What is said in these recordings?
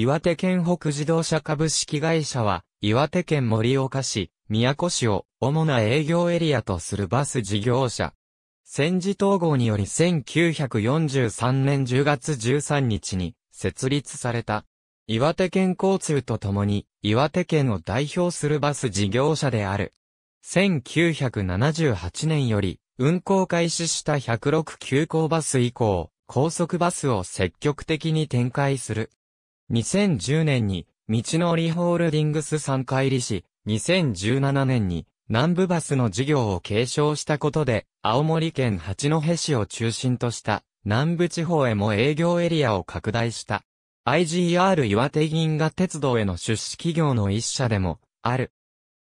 岩手県北自動車株式会社は、岩手県盛岡市、宮古市を主な営業エリアとするバス事業者。戦時統合により1943年10月13日に設立された。岩手県交通とともに岩手県を代表するバス事業者である。1978年より運行開始した106急行バス以降、高速バスを積極的に展開する。2010年に、道のりホールディングス参加入りし、2017年に、南部バスの事業を継承したことで、青森県八戸市を中心とした、南部地方へも営業エリアを拡大した。IGR 岩手銀河鉄道への出資企業の一社でも、ある。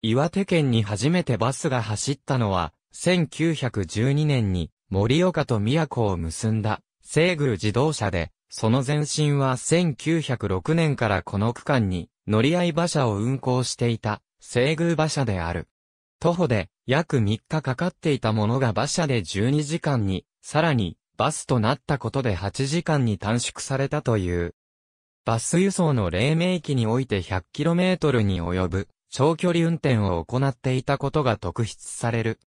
岩手県に初めてバスが走ったのは、1912年に、盛岡と宮古を結んだ、西宮自動車で、その前身は1906年からこの区間に乗り合い馬車を運行していた西宮馬車である。徒歩で約3日かかっていたものが馬車で12時間に、さらにバスとなったことで8時間に短縮されたという。バス輸送の黎明期において 100km に及ぶ長距離運転を行っていたことが特筆される。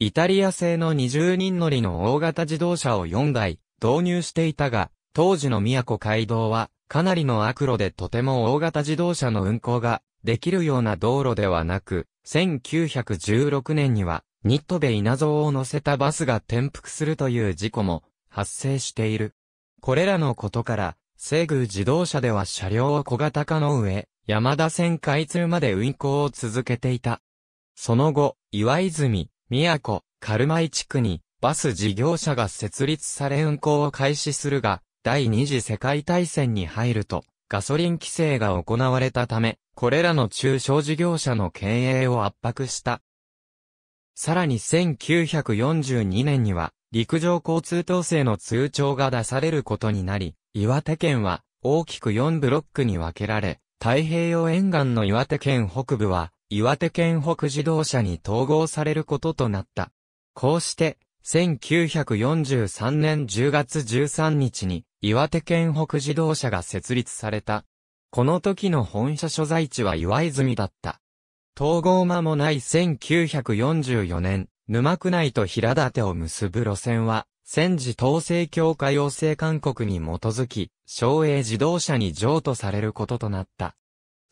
イタリア製の20人乗りの大型自動車を4台導入していたが、当時の宮古街道は、かなりの悪路でとても大型自動車の運行ができるような道路ではなく、1916年には、ニットベ稲造を乗せたバスが転覆するという事故も発生している。これらのことから、西宮自動車では車両を小型化の上、山田線開通まで運行を続けていた。その後、岩泉、宮古、軽米地区にバス事業者が設立され運行を開始するが、第二次世界大戦に入ると、ガソリン規制が行われたため、これらの中小事業者の経営を圧迫した。さらに1942年には、陸上交通統制の通帳が出されることになり、岩手県は大きく4ブロックに分けられ、太平洋沿岸の岩手県北部は、岩手県北自動車に統合されることとなった。こうして、1943年10月13日に、岩手県北自動車が設立された。この時の本社所在地は岩泉だった。統合間もない1944年、沼区内と平立を結ぶ路線は、戦時統制強化要請勧告に基づき、省営自動車に譲渡されることとなった。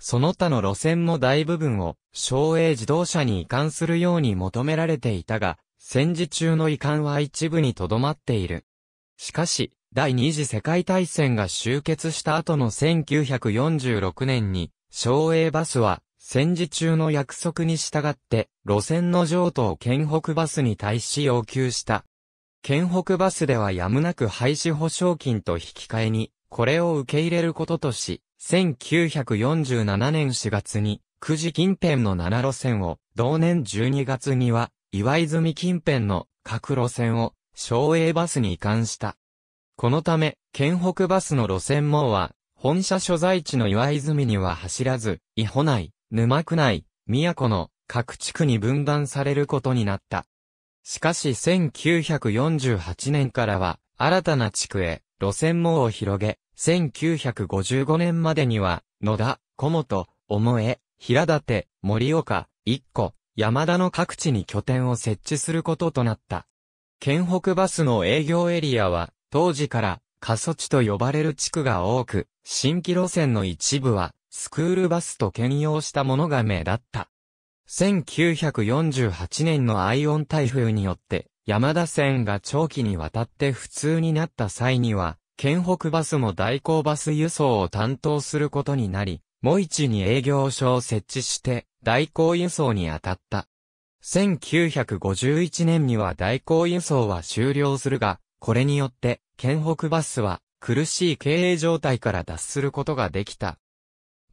その他の路線も大部分を、省営自動車に移管するように求められていたが、戦時中の移管は一部にとどまっている。しかし、第二次世界大戦が終結した後の1946年に、省営バスは戦時中の約束に従って路線の譲渡を県北バスに対し要求した。県北バスではやむなく廃止保証金と引き換えに、これを受け入れることとし、1947年4月に、九時近辺の7路線を、同年12月には、岩泉近辺の各路線を、省営バスに移管した。このため、県北バスの路線網は、本社所在地の岩泉には走らず、伊保内、沼区内、都の各地区に分断されることになった。しかし1948年からは、新たな地区へ路線網を広げ、1955年までには、野田、小本、尾江、平立、森岡、一個、山田の各地に拠点を設置することとなった。県北バスの営業エリアは、当時から過疎地と呼ばれる地区が多く、新規路線の一部はスクールバスと兼用したものが目立った。1948年のアイオン台風によって山田線が長期にわたって普通になった際には、県北バスも代行バス輸送を担当することになり、も一に営業所を設置して、代行輸送に当たった。1951年には代行輸送は終了するが、これによって、県北バスは、苦しい経営状態から脱することができた。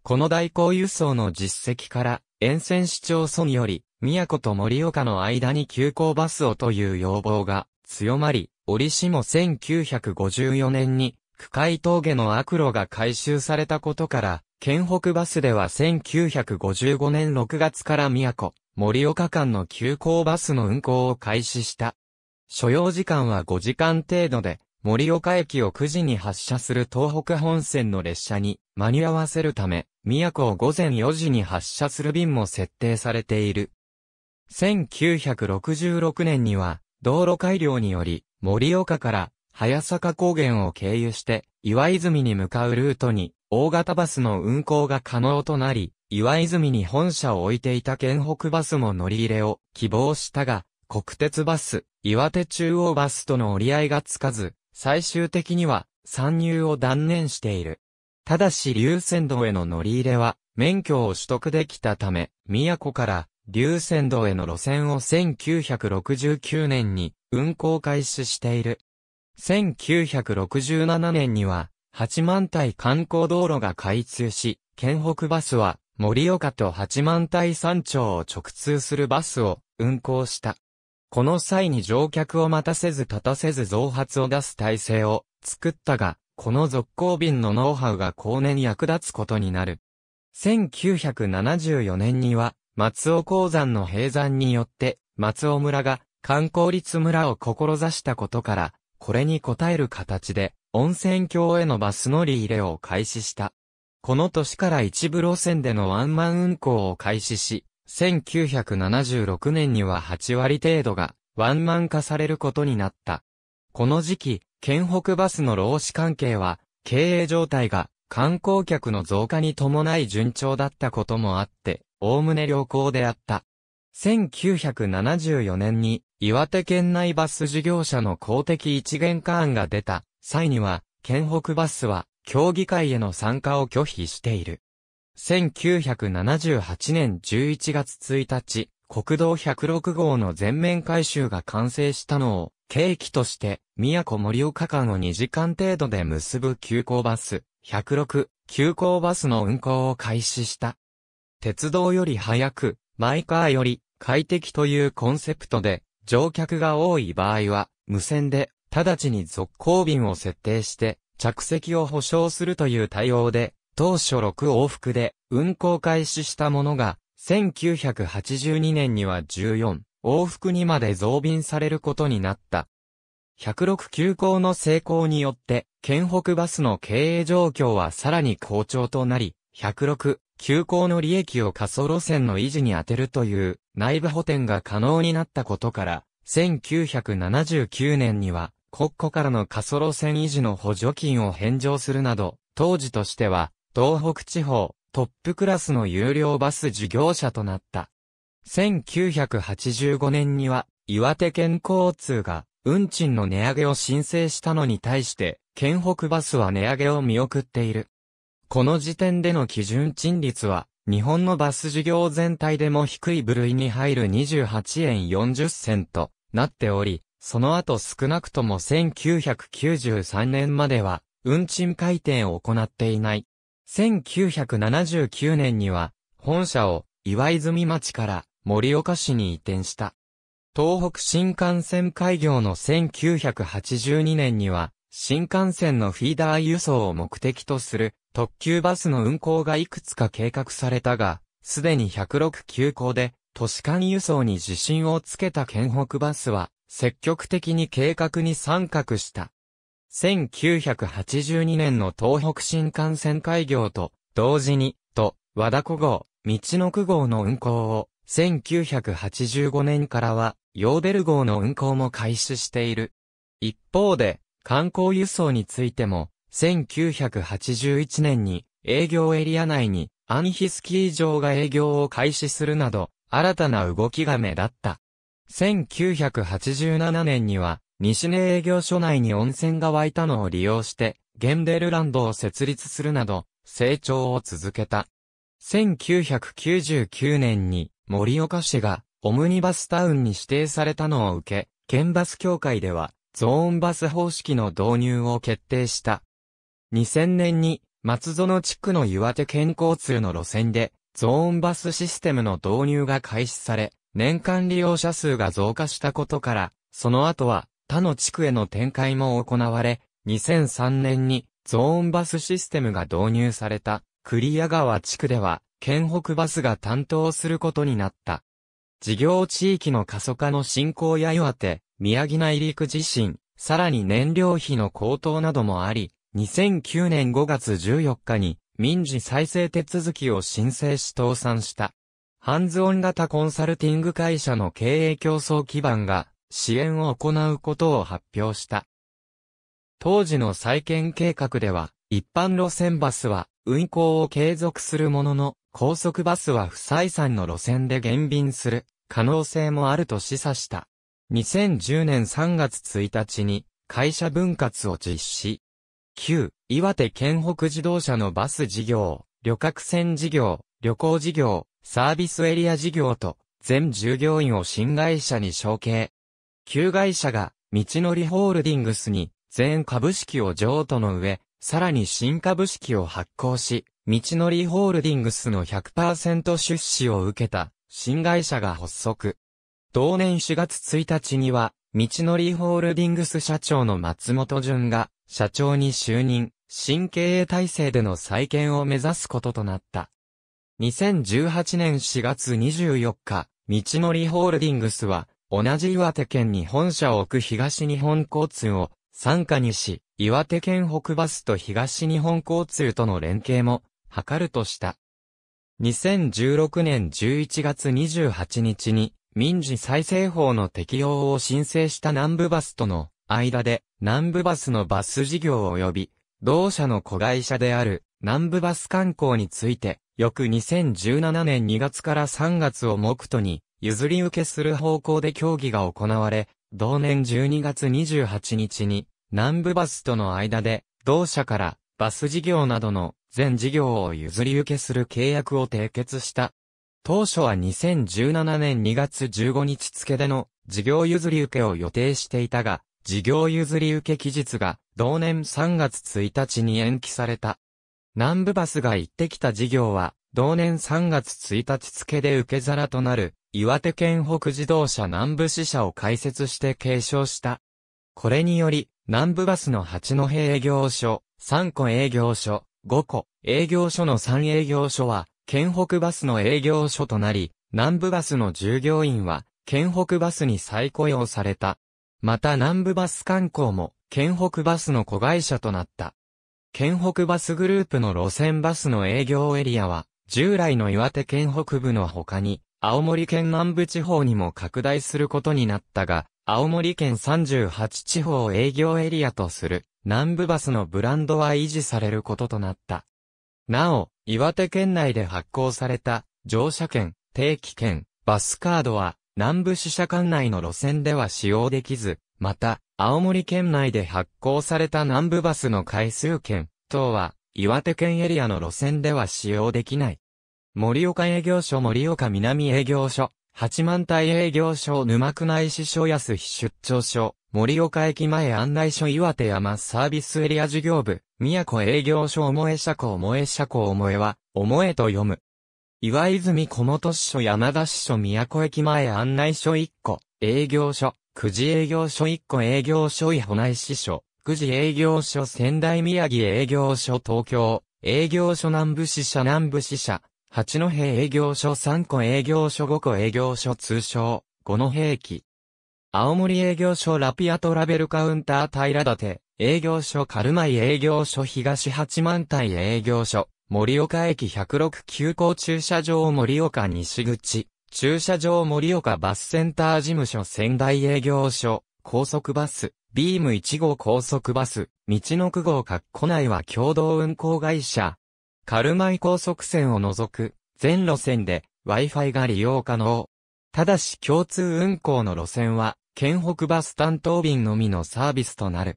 この代行輸送の実績から、沿線市町村より、宮古と盛岡の間に急行バスをという要望が強まり、折しも1954年に、区海峠の悪路が改修されたことから、県北バスでは1955年6月から宮古、盛岡間の急行バスの運行を開始した。所要時間は5時間程度で、森岡駅を9時に発車する東北本線の列車に間に合わせるため、宮古を午前4時に発車する便も設定されている。1966年には、道路改良により、森岡から早坂高原を経由して、岩泉に向かうルートに、大型バスの運行が可能となり、岩泉に本社を置いていた県北バスも乗り入れを希望したが、国鉄バス、岩手中央バスとの折り合いがつかず、最終的には参入を断念している。ただし流線道への乗り入れは免許を取得できたため、宮古から流線道への路線を1969年に運行開始している。1967年には八万体観光道路が開通し、県北バスは盛岡と八幡台山頂を直通するバスを運行した。この際に乗客を待たせず立たせず増発を出す体制を作ったが、この続行便のノウハウが後年役立つことになる。1974年には、松尾鉱山の閉山によって、松尾村が観光立村を志したことから、これに応える形で、温泉郷へのバス乗り入れを開始した。この年から一部路線でのワンマン運行を開始し、1976年には8割程度がワンマン化されることになった。この時期、県北バスの労使関係は、経営状態が観光客の増加に伴い順調だったこともあって、おおむね良好であった。1974年に岩手県内バス事業者の公的一元化案が出た際には、県北バスは協議会への参加を拒否している。1978年11月1日、国道106号の全面改修が完成したのを、契機として、宮古森岡間を2時間程度で結ぶ急行バス、106、急行バスの運行を開始した。鉄道より早く、マイカーより快適というコンセプトで、乗客が多い場合は、無線で、直ちに続行便を設定して、着席を保証するという対応で、当初6往復で運行開始したものが、1982年には14往復にまで増便されることになった。106急行の成功によって、県北バスの経営状況はさらに好調となり、106急行の利益を仮想路線の維持に充てるという内部補填が可能になったことから、1979年には国庫からの仮想路線維持の補助金を返上するなど、当時としては東北地方、トップクラスの有料バス事業者となった。1985年には、岩手県交通が、運賃の値上げを申請したのに対して、県北バスは値上げを見送っている。この時点での基準賃率は、日本のバス事業全体でも低い部類に入る28円40銭となっており、その後少なくとも1993年までは、運賃改定を行っていない。1979年には、本社を岩泉町から盛岡市に移転した。東北新幹線開業の1982年には、新幹線のフィーダー輸送を目的とする特急バスの運行がいくつか計画されたが、すでに106急行で都市間輸送に自信をつけた県北バスは積極的に計画に参画した。1982年の東北新幹線開業と、同時に、と、和田古号、道の区号の運行を、1985年からは、ヨーデル号の運行も開始している。一方で、観光輸送についても、1981年に営業エリア内にアンヒスキー場が営業を開始するなど、新たな動きが目立った。1987年には、西根営業所内に温泉が湧いたのを利用して、ゲンデルランドを設立するなど、成長を続けた。1999年に、盛岡市が、オムニバスタウンに指定されたのを受け、県バス協会では、ゾーンバス方式の導入を決定した。2000年に、松園地区の岩手県交通の路線で、ゾーンバスシステムの導入が開始され、年間利用者数が増加したことから、その後は、他の地区への展開も行われ、2003年にゾーンバスシステムが導入された、栗ア川地区では、県北バスが担当することになった。事業地域の過疎化の進行や岩手、宮城内陸地震、さらに燃料費の高騰などもあり、2009年5月14日に民事再生手続きを申請し倒産した。ハンズオン型コンサルティング会社の経営競争基盤が支援を行うことを発表した。当時の再建計画では、一般路線バスは運行を継続するものの、高速バスは不採算の路線で減便する可能性もあると示唆した。2010年3月1日に会社分割を実施。旧岩手県北自動車のバス事業、旅客船事業、旅行事業、サービスエリア事業と全従業員を新会社に承継。旧会社が、道のりホールディングスに、全株式を譲渡の上、さらに新株式を発行し、道のりホールディングスの100%出資を受けた、新会社が発足。同年4月1日には、道のりホールディングス社長の松本潤が、社長に就任、新経営体制での再建を目指すこととなった。2018年4月24日、道のりホールディングスは、同じ岩手県に本社を置く東日本交通を参加にし、岩手県北バスと東日本交通との連携も図るとした。2016年11月28日に民事再生法の適用を申請した南部バスとの間で南部バスのバス事業及び同社の子会社である南部バス観光について翌2017年2月から3月を目途に譲り受けする方向で協議が行われ、同年12月28日に、南部バスとの間で、同社からバス事業などの全事業を譲り受けする契約を締結した。当初は2017年2月15日付での事業譲り受けを予定していたが、事業譲り受け期日が同年3月1日に延期された。南部バスが行ってきた事業は同年3月1日付で受け皿となる岩手県北自動車南部支社を開設して継承した。これにより、南部バスの八戸営業所、3個営業所、5個営業所の3営業所は、県北バスの営業所となり、南部バスの従業員は、県北バスに再雇用された。また南部バス観光も、県北バスの子会社となった。県北バスグループの路線バスの営業エリアは、従来の岩手県北部の他に、青森県南部地方にも拡大することになったが、青森県38地方を営業エリアとする南部バスのブランドは維持されることとなった。なお、岩手県内で発行された乗車券、定期券、バスカードは南部支社管内の路線では使用できず、また、青森県内で発行された南部バスの回数券等は岩手県エリアの路線では使用できない。森岡営業所森岡南営業所、八幡平営業所沼区内支所安日出張所、森岡駅前案内所岩手山サービスエリア事業部、宮古営業所思え車庫思え車庫思えは、思えと読む。岩泉小本支所山田支所宮古駅前案内所1個、営業所、久慈営業所1個営業所伊保内支所、久慈営業所仙台宮城営業所東京、営業所南部支社南部支社、八戸営業所三個営業所五個営業所通称、五の兵器。青森営業所ラピアトラベルカウンター平立、営業所カルマイ営業所東八幡台営業所、盛岡駅106急行駐車場盛岡西口、駐車場盛岡バスセンター事務所仙台営業所、高速バス、ビーム1号高速バス、道の区号括弧内は共同運行会社、カルマイ高速線を除く全路線で Wi-Fi が利用可能。ただし共通運行の路線は、県北バス担当便のみのサービスとなる。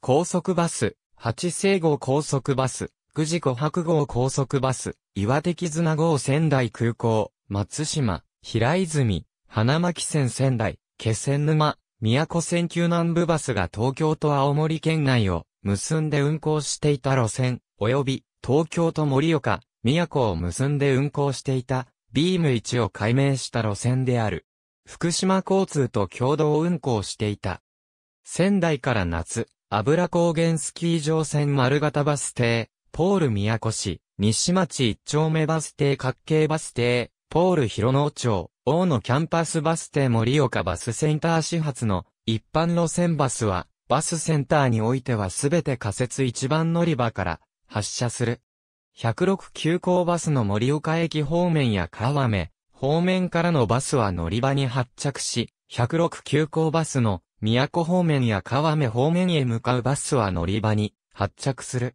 高速バス、八星号高速バス、九時湖白号高速バス、岩手絆号仙台空港、松島、平泉、花巻線仙台、気仙沼、宮古線急南部バスが東京と青森県内を結んで運行していた路線、及び東京と盛岡、宮古を結んで運行していた、ビーム1を改名した路線である。福島交通と共同運行していた。仙台から夏、油高原スキー場線丸型バス停、ポール宮古市、西町一丁目バス停角形バス停、ポール広野町、大野キャンパスバス停盛岡バスセンター始発の一般路線バスは、バスセンターにおいてはすべて仮設一番乗り場から発車する。106急行バスの盛岡駅方面や川目方面からのバスは乗り場に発着し、106急行バスの宮古方面や川目方面へ向かうバスは乗り場に発着する。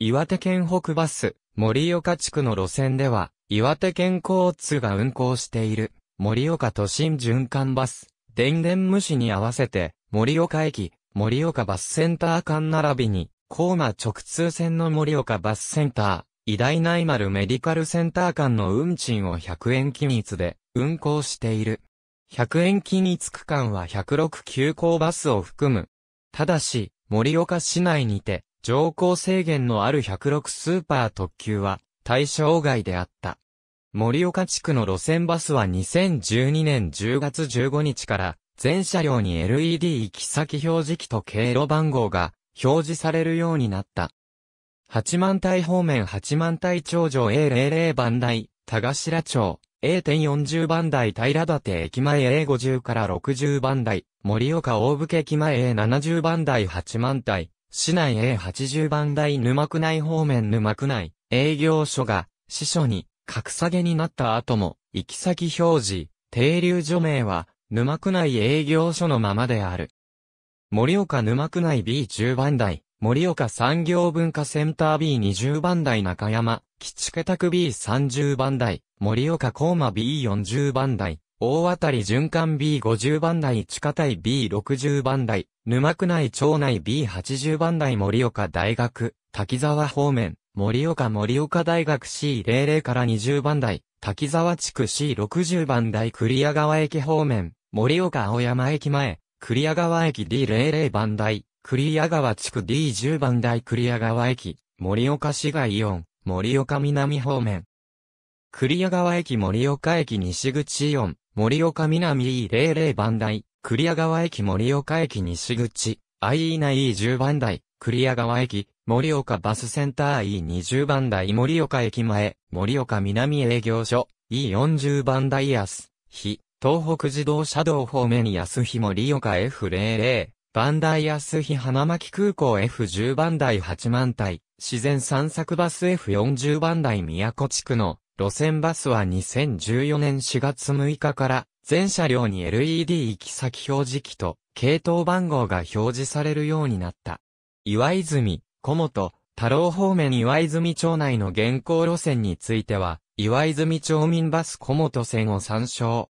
岩手県北バス、盛岡地区の路線では、岩手県交通が運行している、盛岡都心循環バス、電電無視に合わせて、盛岡駅、盛岡バスセンター間並びに、高馬直通線の森岡バスセンター、偉大内丸メディカルセンター間の運賃を100円均一で運行している。100円均一区間は106急行バスを含む。ただし、森岡市内にて、乗降制限のある106スーパー特急は対象外であった。森岡地区の路線バスは2012年10月15日から全車両に LED 行き先表示器と経路番号が表示されるようになった。八幡台方面八幡台頂上 A00 番台、田頭町、A.40 番台平館駅前 A50 から60番台、森岡大武駅前 A70 番台八幡台、市内 A80 番台沼区内方面沼区内、営業所が、支所に、格下げになった後も、行き先表示、停留所名は、沼区内営業所のままである。盛岡沼区内 B10 番台、盛岡産業文化センター B20 番台中山、吉家宅 B30 番台、盛岡ー馬 B40 番台、大渡り循環 B50 番台地下台 B60 番台、沼区内町内 B80 番台盛岡大学、滝沢方面、盛岡盛岡大学 C00 から20番台、滝沢地区 C60 番台栗谷川駅方面、盛岡青山駅前、クリア川駅 D00 番台、クリア川地区 D10 番台クリア川駅、森岡市街イオン、森岡南方面。クリア川駅森岡駅西口イオン、森岡南 E00 番台、クリア川駅森岡駅西口、アイーナ E10 番台、クリア川駅、森岡バスセンター E20 番台森岡駅前、森岡南営業所 E40 番台安、日、東北自動車道方面安日森岡 F00、番台安日花巻空港 F10 番台8万台、自然散策バス F40 番台宮古地区の路線バスは2014年4月6日から全車両に LED 行き先表示器と系統番号が表示されるようになった。岩泉、小本、太郎方面岩泉町内の現行路線については、岩泉町民バス小本線を参照。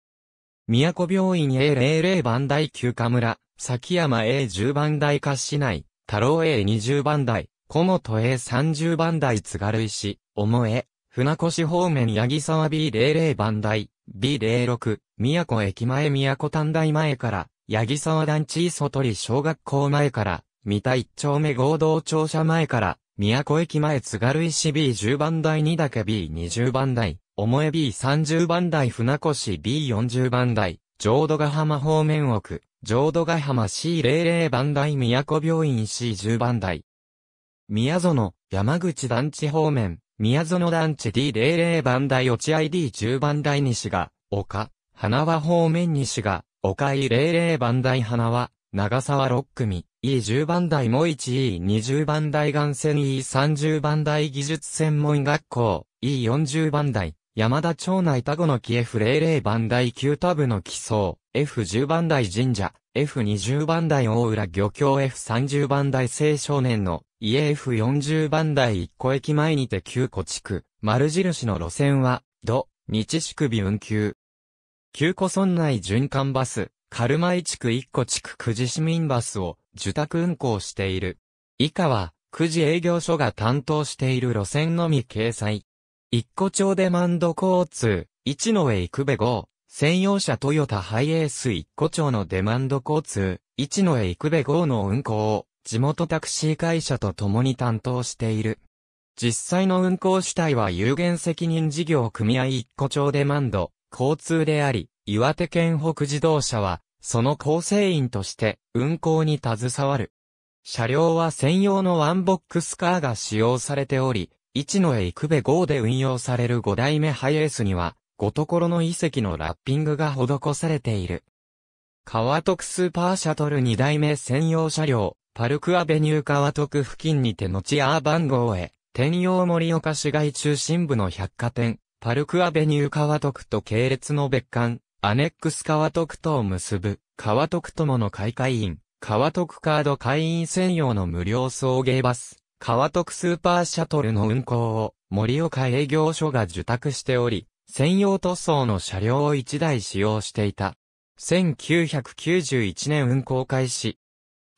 宮古病院 A00 番台休暇村、崎山 A10 番台滑市内、太郎 A20 番台、小本 A30 番台津軽石、重え、船越方面八木沢 B00 番台、B06、宮古駅前宮古短大前から、八木沢団地磯鳥小学校前から、三田一丁目合同庁舎前から、宮古駅前津軽石 B10 番台にだけ B20 番台、重え B30 番台船越 B40 番台、浄土ヶ浜方面奥、浄土ヶ浜 C00 番台宮古病院 C10 番台。宮園、山口団地方面、宮園団地 D00 番台落合 D10 番台西が、丘、花輪方面西が、丘 E00 番台花輪、長沢6組、E10 番台も 1E20 番台岩線 E30 番台技術専門学校、E40 番台、山田町内田子の木 F00 番台9タ部の木層、F10 番台神社、F20 番台大浦漁協 F30 番台青少年の家 F40 番台1個駅前にて旧古地区、丸印の路線は、土、日宿日運休。旧古村内循環バス、カルマイ地区1個地区九時市民バスを受託運行している。以下は、九時営業所が担当している路線のみ掲載。一個町デマンド交通、一のへ行くべ号、専用車トヨタハイエース一個町のデマンド交通、一のへ行くべ号の運行を、地元タクシー会社と共に担当している。実際の運行主体は有限責任事業組合一個町デマンド、交通であり、岩手県北自動車は、その構成員として、運行に携わる。車両は専用のワンボックスカーが使用されており、一のへくべ号で運用される五代目ハイエースには、五所の遺跡のラッピングが施されている。川徳スーパーシャトル二代目専用車両、パルクアベニュー川徳付近にて後アーバン号へ、天陽森岡市街中心部の百貨店、パルクアベニュー川徳と系列の別館、アネックス川徳とを結ぶ、川徳友の開会員、川徳カード会員専用の無料送迎バス。川徳スーパーシャトルの運行を森岡営業所が受託しており、専用塗装の車両を1台使用していた。1991年運行開始。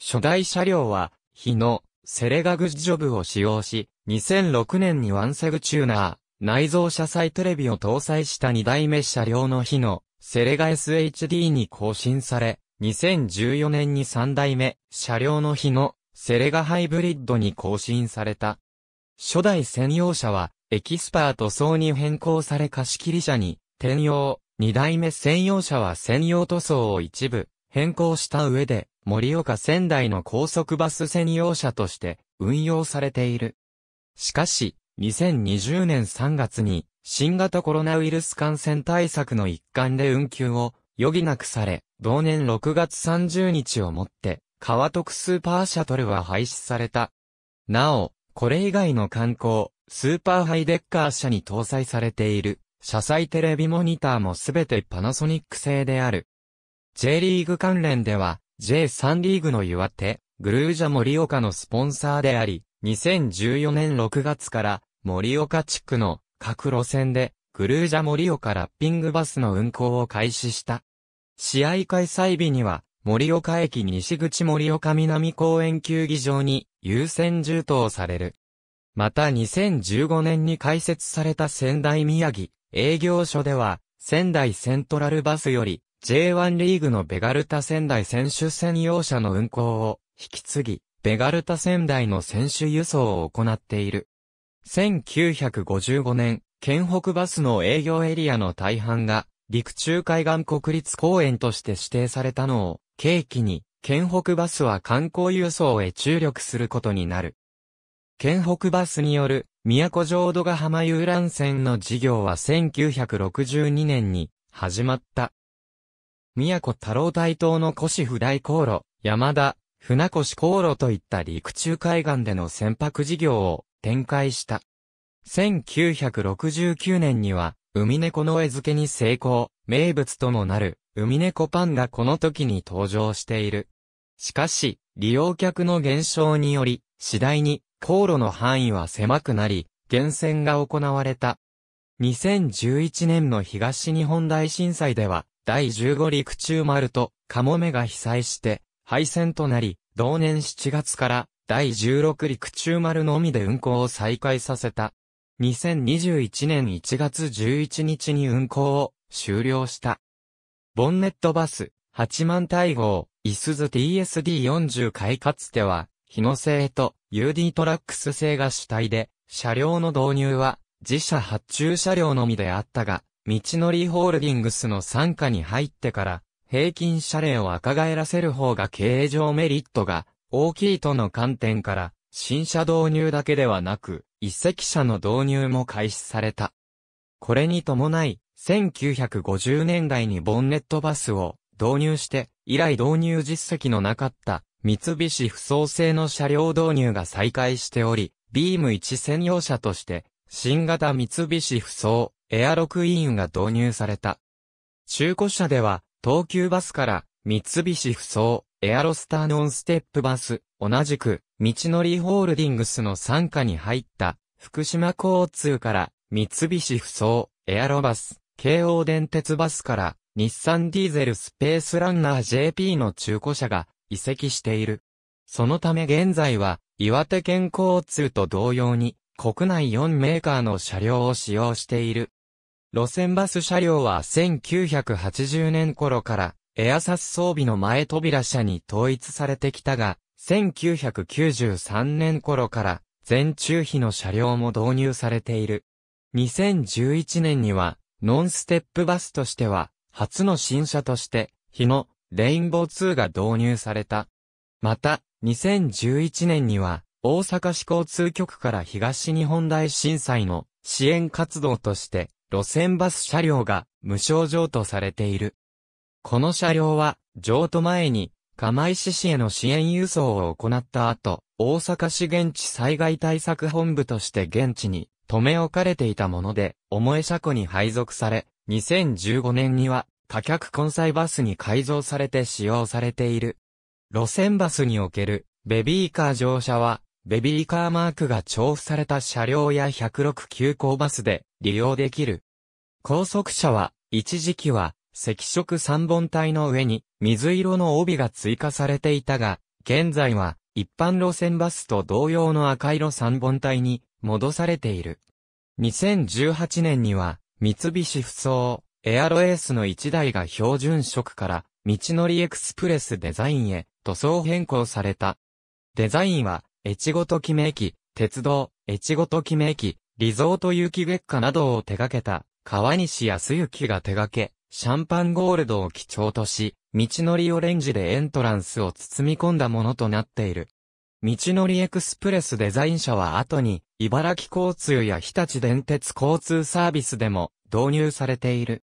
初代車両は、日のセレガグジョブを使用し、2006年にワンセグチューナー、内蔵車載テレビを搭載した2代目車両の日のセレガ SHD に更新され、2014年に3代目車両の日のセレガハイブリッドに更新された。初代専用車は、エキスパート層に変更され貸切車に転用、二代目専用車は専用塗装を一部変更した上で、森岡仙台の高速バス専用車として運用されている。しかし、2020年3月に新型コロナウイルス感染対策の一環で運休を余儀なくされ、同年6月30日をもって川徳スーパーシャトルは廃止された。なお、これ以外の観光、スーパーハイデッカー車に搭載されている、車載テレビモニターもすべてパナソニック製である。J リーグ関連では、J3 リーグの岩手、グルージャ森岡のスポンサーであり、2014年6月から森岡地区の各路線でグルージャ森岡ラッピングバスの運行を開始した。試合開催日には盛岡駅西口盛岡南公園球技場に優先充当される。また2015年に開設された仙台宮城営業所では、仙台セントラルバスより J1 リーグのベガルタ仙台選手専用車の運行を引き継ぎ、ベガルタ仙台の選手輸送を行っている。1955年、県北バスの営業エリアの大半が陸中海岸国立公園として指定されたのを、契機に、県北バスは観光輸送へ注力することになる。県北バスによる、宮古城戸ヶ浜遊覧船の事業は1962年に、始まった。宮古太郎台島の古不大航路、山田、船越航路といった陸中海岸での船舶事業を展開した。1969年には海猫の絵付けに成功、名物ともなる、海猫パンがこの時に登場している。しかし、利用客の減少により、次第に、航路の範囲は狭くなり、厳選が行われた。2011年の東日本大震災では、第15陸中丸とカモメが被災して、廃線となり、同年7月から第16陸中丸のみで運行を再開させた。2021年1月11日に運行を終了した。ボンネットバス8万対号、イスズ TSD40 回かつては、日野製と UD トラックス製が主体で、車両の導入は自社発注車両のみであったが、道のりホールディングスの参加に入ってから、平均車両を赤返らせる方が経営上メリットが大きいとの観点から、新車導入だけではなく、一席車の導入も開始された。これに伴い、1950年代にボンネットバスを導入して、以来導入実績のなかった三菱不創製の車両導入が再開しており、ビーム1専用車として、新型三菱不創、エアロクイーンが導入された。中古車では、東急バスから三菱不創、エアロスターノンステップバス、同じく、道のりホールディングスの傘下に入った、福島交通から、三菱不走、エアロバス、京王電鉄バスから、日産ディーゼルスペースランナー JP の中古車が移籍している。そのため現在は、岩手県交通と同様に、国内4メーカーの車両を使用している。路線バス車両は1980年頃からエアサス装備の前扉車に統一されてきたが、1993年頃から全中比の車両も導入されている。2011年には、ノンステップバスとしては、初の新車として、日のレインボー2が導入された。また、2011年には、大阪市交通局から東日本大震災の支援活動として、路線バス車両が無償譲渡されている。この車両は、譲渡前に、釜石市への支援輸送を行った後、大阪市現地災害対策本部として現地に留め置かれていたもので、重江車庫に配属され、2015年には、多客混載バスに改造されて使用されている。路線バスにおける、ベビーカー乗車は、ベビーカーマークが調布された車両や106急行バスで利用できる。高速車は、一時期は、赤色三本体の上に水色の帯が追加されていたが、現在は一般路線バスと同様の赤色三本体に戻されている。2018年には三菱不走、エアロエースの1台が標準色から道のりエクスプレスデザインへ塗装変更された。デザインは越後と決め駅、鉄道、越後と決め駅、リゾート雪月下などを手掛けた川西康之が手掛け、シャンパンゴールドを基調とし、道のりオレンジでエントランスを包み込んだものとなっている。道のりエクスプレスデザイン社は後に、茨城交通や日立電鉄交通サービスでも導入されている。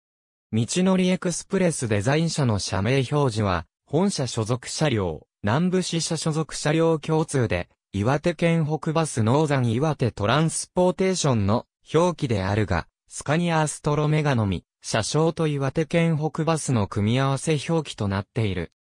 道のりエクスプレスデザイン社の社名表示は、本社所属車両、南部支社所属車両共通で、岩手県北バス農山岩手トランスポーテーションの表記であるが、スカニアアストロメガのみ、車掌と岩手県北バスの組み合わせ表記となっている。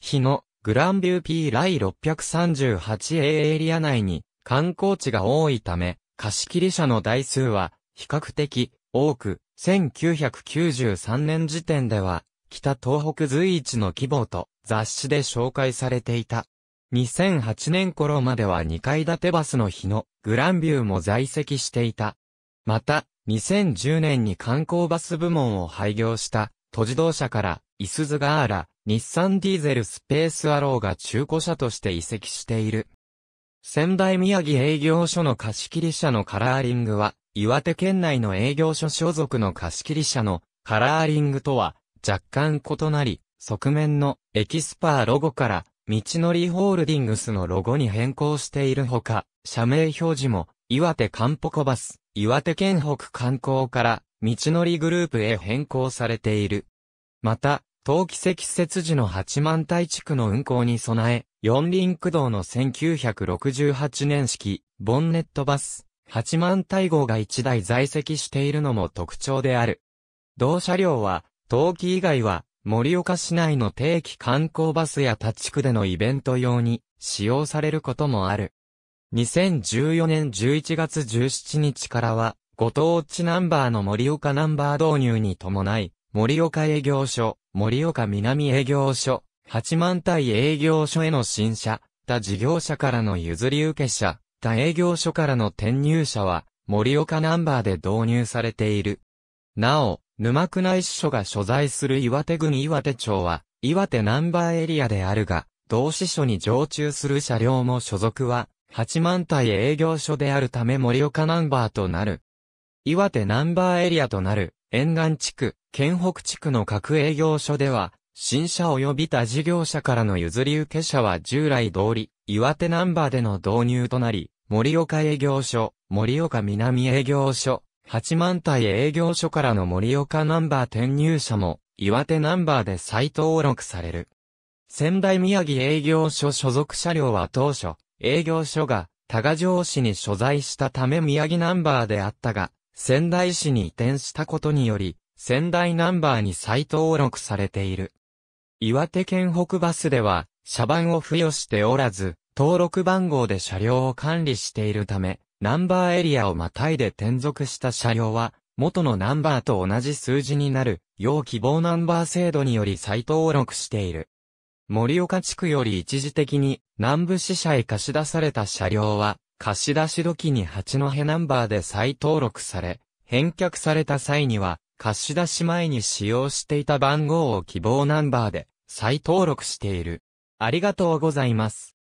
日野、グランビュー P ライ 638A エリア内に観光地が多いため、貸切車の台数は比較的多く、1993年時点では北東北随一の規模と雑誌で紹介されていた。2008年頃までは2階建てバスの日のグランビューも在籍していた。また、2010年に観光バス部門を廃業した、都自動車から、イスズガーラ、日産ディーゼルスペースアローが中古車として移籍している。仙台宮城営業所の貸切車のカラーリングは、岩手県内の営業所所属の貸切車のカラーリングとは若干異なり、側面のエキスパーロゴから道のりホールディングスのロゴに変更しているほか、社名表示も岩手カンポコバス、岩手県北観光から道のりグループへ変更されている。また、冬季積雪時の八幡台地区の運行に備え、四輪駆動の1968年式、ボンネットバス、八幡台号が一台在籍しているのも特徴である。同車両は、冬季以外は、盛岡市内の定期観光バスや他地区でのイベント用に使用されることもある。2014年11月17日からは、ご当地ナンバーの森岡ナンバー導入に伴い、森岡営業所、森岡南営業所、八万体営業所への新車、他事業者からの譲り受け者、他営業所からの転入者は、森岡ナンバーで導入されている。なお、沼区内支所が所在する岩手郡岩手町は、岩手ナンバーエリアであるが、同支所に常駐する車両も所属は、八幡平営業所であるため盛岡ナンバーとなる。岩手ナンバーエリアとなる、沿岸地区、県北地区の各営業所では、新車及び他事業者からの譲り受け者は従来通り、岩手ナンバーでの導入となり、盛岡営業所、盛岡南営業所、八幡平営業所からの盛岡ナンバー転入者も、岩手ナンバーで再登録される。仙台宮城営業所所属車両は当初、営業所が多賀城市に所在したため宮城ナンバーであったが、仙台市に移転したことにより、仙台ナンバーに再登録されている。岩手県北バスでは、車番を付与しておらず、登録番号で車両を管理しているため、ナンバーエリアをまたいで転属した車両は、元のナンバーと同じ数字になる、要希望ナンバー制度により再登録している。森岡地区より一時的に南部支社へ貸し出された車両は、貸し出し時に八戸ナンバーで再登録され、返却された際には、貸し出し前に使用していた番号を希望ナンバーで再登録している。ありがとうございます。